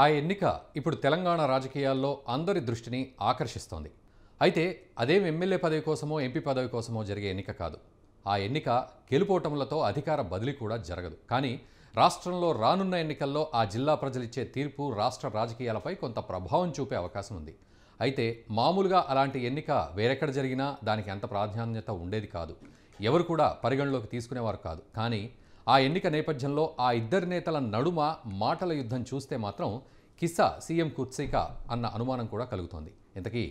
ఆ ఎన్నిక ఇప్పుడు తెలంగాణ రాజకీయాల్లో అందరి దృష్టిని ఆకర్షిస్తోంది అయితే అదేం ఎమ్మెల్యే పదవి కోసమో ఎంపీ పదవి కోసమో జరిగే ఎన్నిక కాదు ఆ ఎన్నిక గెలుపోటములతో అధికార బదిలీ కూడా జరగదు కానీ రాష్ట్రంలో రానున్న ఎన్నికల్లో ఆ జిల్లా ప్రజలిచ్చే తీర్పు రాష్ట్ర రాజకీయాలపై కొంత ప్రభావం చూపే అవకాశం ఉంది అయితే మామూలుగా అలాంటి ఎన్నిక వేరెక్కడ జరిగినా దానికి ఎంత ప్రాధాన్యత ఉండేది కాదు ఎవరు కూడా పరిగణలోకి తీసుకునేవారు కాదు కానీ ఆ ఎన్నిక నేపథ్యంలో ఆ ఇద్దరు నేతల నడుమ మాటల యుద్ధం చూస్తే మాత్రం కిస్సా సీఎం కుర్సీక అన్న అనుమానం కూడా కలుగుతోంది ఇంతకీ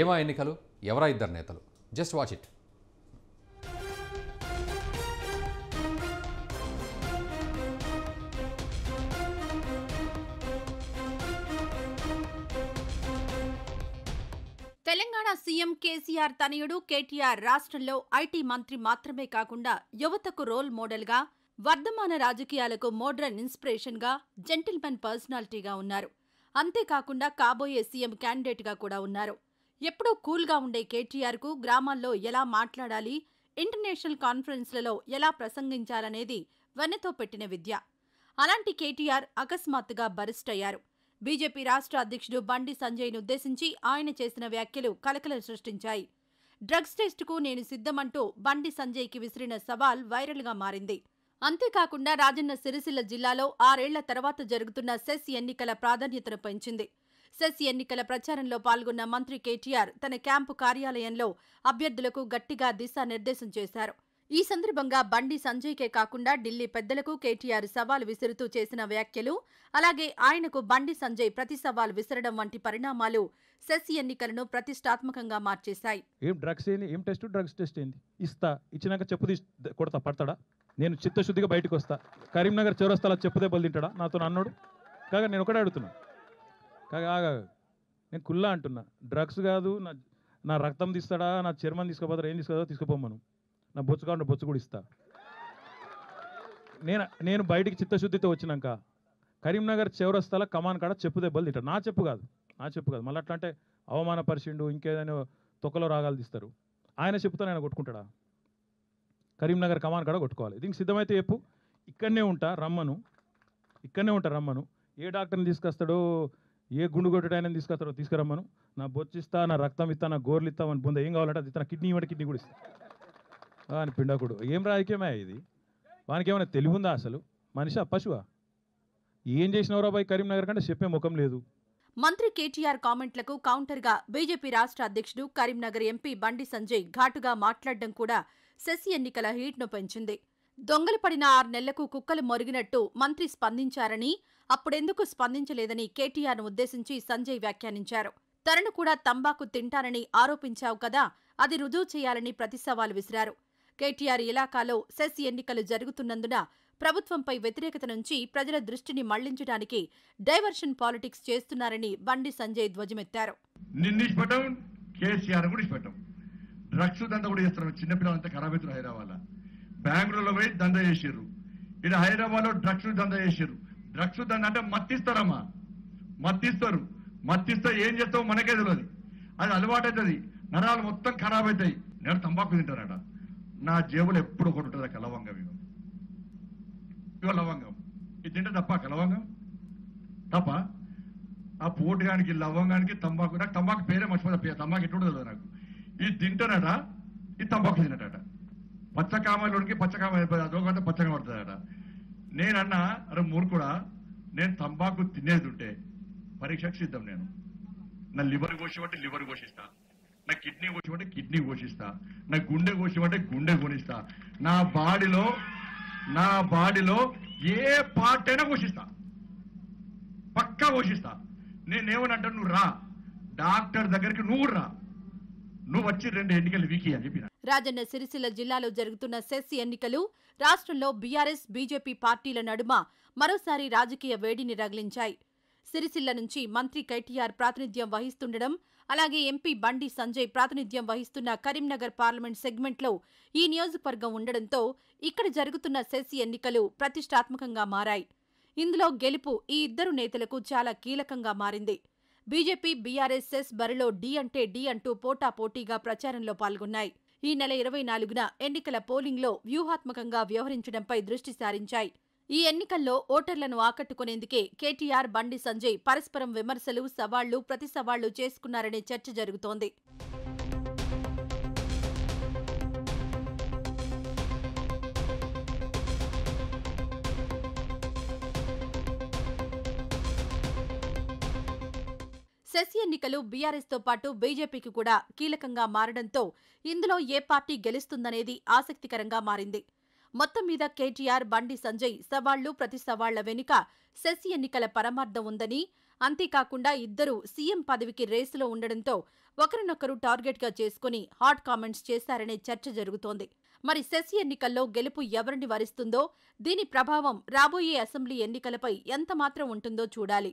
ఏమా ఎన్నికలు ఎవరా ఇద్దరు నేతలు just watch it Telangana CM KCR తనయుడు కేటీఆర్ రాష్ట్రంలో ఐటీ మంత్రి మాత్రమే కాకుండా యువతకు రోల్ మోడల్గా వర్ధమాన రాజకీయాలకు మోడ్రన్ ఇన్స్పిరేషన్గా జెంటిల్మెన్ పర్సనాలిటీగా ఉన్నారు అంతేకాకుండా కాబోయే సీఎం క్యాండిడేట్గా కూడా ఉన్నారు ఎప్పుడూ కూల్గా ఉండే కేటీఆర్కు గ్రామాల్లో ఎలా మాట్లాడాలి ఇంటర్నేషనల్ కాన్ఫరెన్స్లలో ఎలా ప్రసంగించాలనేది వెన్నతో పెట్టిన విద్య అలాంటి కేటీఆర్ అకస్మాత్తుగా బరిస్ట్ అయ్యారు బీజేపీ రాష్ట్ర అధ్యక్షుడు బండి సంజయ్ను ఉద్దేశించి ఆయన చేసిన వ్యాఖ్యలు కలకలం సృష్టించాయి డ్రగ్స్ టెస్టుకు నేను సిద్ధమంటూ బండి సంజయ్కి విసిరిన సవాల్ వైరల్గా మారింది అంతేకాకుండా రాజన్న సిరిసిల్ల జిల్లాలో ఆరేళ్ల తర్వాత జరుగుతున్న సెస్ ఎన్నికల ప్రాధాన్యతను పెంచింది సెస్ ఎన్నికల ప్రచారంలో పాల్గొన్న మంత్రి కేటీఆర్ తన క్యాంపు కార్యాలయంలో అభ్యర్థులకు గట్టిగా దిశానిర్దేశం చేశారు ఈ సందర్భంగా బండి సంజయ్కే కాకుండా ఢిల్లీ పెద్దలకు కేటీఆర్ సవాల్ విసురుతూ చేసిన వ్యాఖ్యలు అలాగే ఆయనకు బండి సంజయ్ ప్రతి సవాల్ విసరడం వంటి పరిణామాలు సెస్ ఎన్నికలను ప్రతిష్టాత్మకంగా మార్చేశాయి ఏం డ్రగ్స్ ఏంది ఏం టెస్ట్ డ్రగ్స్ టెస్ట్ ఏంది ఇస్తా ఇచ్చినాక చెప్పు కొడతా పడతాడా నేను చిత్తశుద్ధిగా బయటకు వస్తా కరీంనగర్ చౌరస్తాలో బలి తింటాడా నాతో అన్నాడు కాగా నేను ఒకటే అడుగుతున్నా కాగా నేను కుల్లా అంటున్నా డ్రగ్స్ కాదు నా నా రక్తం తీస్తాడా నా చర్మం తీసుకోపోతారా ఏం తీసుకోదా తీసుకుపోమను నా బొచ్చు కాడు బొచ్చు కూడా ఇస్తా నేను నేను బయటికి చిత్తశుద్ధితో వచ్చినాక కరీంనగర్ చౌరస్తాలో కమాన్ కాడ చెప్పుదే బలి తింటాడు నా చెప్పు కాదు నా చెప్పు కాదు మళ్ళీ అట్లా అంటే అవమానపరిచిండు ఇంకేదైనా తొక్కలో రాగాలు తీస్తారు ఆయన చెప్తాను ఆయన కొట్టుకుంటాడా కరీంనగర్ కమాన్ కూడా కొట్టుకోవాలి దీనికి సిద్ధమైతే చెప్పు ఇక్కడనే ఉంటా రమ్మను ఇక్కడనే ఉంటా రమ్మను ఏ డాక్టర్ని తీసుకొస్తాడో ఏ గుండు కొట్టడాయన తీసుకొస్తాడో తీసుకురమ్మను నా బొచ్చిస్తా నా రక్తం ఇస్తా నా గోర్లు ఇస్తా అని బుంద ఏం కావాలంటే అది నా కిడ్నీ ఇవ్వండి కిడ్నీ కూడా ఇస్తా అని పిండకుడు ఏం రాజకీయమే ఇది వానికి ఏమైనా తెలివి ఉందా అసలు ఆ పశువా ఏం చేసినవరా బాయ్ కరీంనగర్ కంటే చెప్పే ముఖం లేదు మంత్రి కేటీఆర్ కామెంట్లకు కౌంటర్గా బీజేపీ రాష్ట్ర అధ్యక్షుడు కరీంనగర్ ఎంపీ బండి సంజయ్ ఘాటుగా మాట్లాడడం కూడా శశి ఎన్నికల హీట్ను పెంచింది దొంగలు పడిన ఆరు నెలలకు కుక్కలు మొరిగినట్టు మంత్రి స్పందించారని అప్పుడెందుకు స్పందించలేదని కేటీఆర్ను ఉద్దేశించి సంజయ్ వ్యాఖ్యానించారు తనను కూడా తంబాకు తింటానని ఆరోపించావు కదా అది రుజువు చేయాలని ప్రతి సవాలు విసిరారు కేటీఆర్ ఇలాకాలో సెస్ ఎన్నికలు జరుగుతున్నందున ప్రభుత్వంపై వ్యతిరేకత నుంచి ప్రజల దృష్టిని మళ్లించడానికి డైవర్షన్ పాలిటిక్స్ చేస్తున్నారని బండి సంజయ్ ధ్వజమెత్తారు డ్రగ్స్ దంద కూడా చేస్తున్నారు చిన్నపిల్లలు అంతా ఖరాబ్ అవుతారు హైదరాబాద్లో బెంగళూరులో పోయి దంద చేసారు ఇక్కడ హైదరాబాద్లో డ్రగ్స్ దంద చేసారు డ్రగ్స్ దంద అంటే మత్తిస్తారమ్మా మత్తిస్తారు మత్తిస్తే ఏం చేస్తావు మనకే తెలియదు అది అలవాటు అవుతుంది నరాలు మొత్తం ఖరాబ్ అవుతాయి నేను తంబాకు తింటారట నా జేబులో ఎప్పుడు ఒకటి ఉంటుంది ఆ లవంగం ఇవ్వ ఇవ లవంగం ఇది తింటే తప్ప కలవంగం తప్ప ఆ పోటుగానికి లవంగానికి తంబాకు నాకు తంబాకు పేరే మర్చిపోతా తంబాకు ఎట్టు నాకు ఇది తింటాడట ఇది తంబాకు తినటట పచ్చకామలోనికి పచ్చకామ అదొకటి పచ్చగా పడుతుందట నేనన్నా అరే మూర్ఖుడా నేను తంబాకు తినేది ఉంటే పరీక్షకు సిద్ధం నేను నా లివర్ కోసిమంటే లివర్ కోసిస్తా నా కిడ్నీ కోసిమంటే కిడ్నీ కోసిస్తా నా గుండె కోసిమంటే గుండె కోనిస్తా నా బాడీలో నా బాడీలో ఏ పార్ట్ అయినా ఘోషిస్తా పక్కా నేనేమని అంటాను నువ్వు రా డాక్టర్ దగ్గరికి నువ్వు రా నువ్వు వచ్చి రెండు ఎన్నికలు వీకి అని చెప్పిన రాజన్న సిరిసిల్ల జిల్లాలో జరుగుతున్న సెస్ ఎన్నికలు రాష్ట్రంలో బీఆర్ఎస్ బీజేపీ పార్టీల నడుమ మరోసారి రాజకీయ వేడిని రగిలించాయి సిరిసిల్ల నుంచి మంత్రి కేటీఆర్ ప్రాతినిధ్యం వహిస్తుండడం అలాగే ఎంపీ బండి సంజయ్ ప్రాతినిధ్యం వహిస్తున్న కరీంనగర్ పార్లమెంట్ సెగ్మెంట్లో ఈ నియోజకవర్గం ఉండడంతో ఇక్కడ జరుగుతున్న సెస్ ఎన్నికలు ప్రతిష్టాత్మకంగా మారాయి ఇందులో గెలుపు ఈ ఇద్దరు నేతలకు చాలా కీలకంగా మారింది బీజేపీ బీఆర్ఎస్ఎస్ బరిలో డి అంటే డి అంటూ పోటాపోటీగా ప్రచారంలో పాల్గొన్నాయి ఈ నెల ఇరవై నాలుగున ఎన్నికల పోలింగ్లో వ్యూహాత్మకంగా వ్యవహరించడంపై దృష్టి సారించాయి ఈ ఎన్నికల్లో ఓటర్లను ఆకట్టుకునేందుకే కేటీఆర్ బండి సంజయ్ పరస్పరం విమర్శలు సవాళ్లు ప్రతి సవాళ్లు చేసుకున్నారనే చర్చ జరుగుతోంది శశి ఎన్నికలు బీఆర్ఎస్తో పాటు బీజేపీకి కూడా కీలకంగా మారడంతో ఇందులో ఏ పార్టీ గెలుస్తుందనేది ఆసక్తికరంగా మారింది మొత్తం మీద కేటీఆర్ బండి సంజయ్ సవాళ్లు ప్రతి సవాళ్ల వెనుక శశి ఎన్నికల పరమార్థం ఉందని అంతేకాకుండా ఇద్దరూ సీఎం పదవికి రేసులో ఉండడంతో ఒకరినొకరు టార్గెట్గా చేసుకుని హాట్ కామెంట్స్ చేశారనే చర్చ జరుగుతోంది మరి శశి ఎన్నికల్లో గెలుపు ఎవరిని వరిస్తుందో దీని ప్రభావం రాబోయే అసెంబ్లీ ఎన్నికలపై ఎంతమాత్రం ఉంటుందో చూడాలి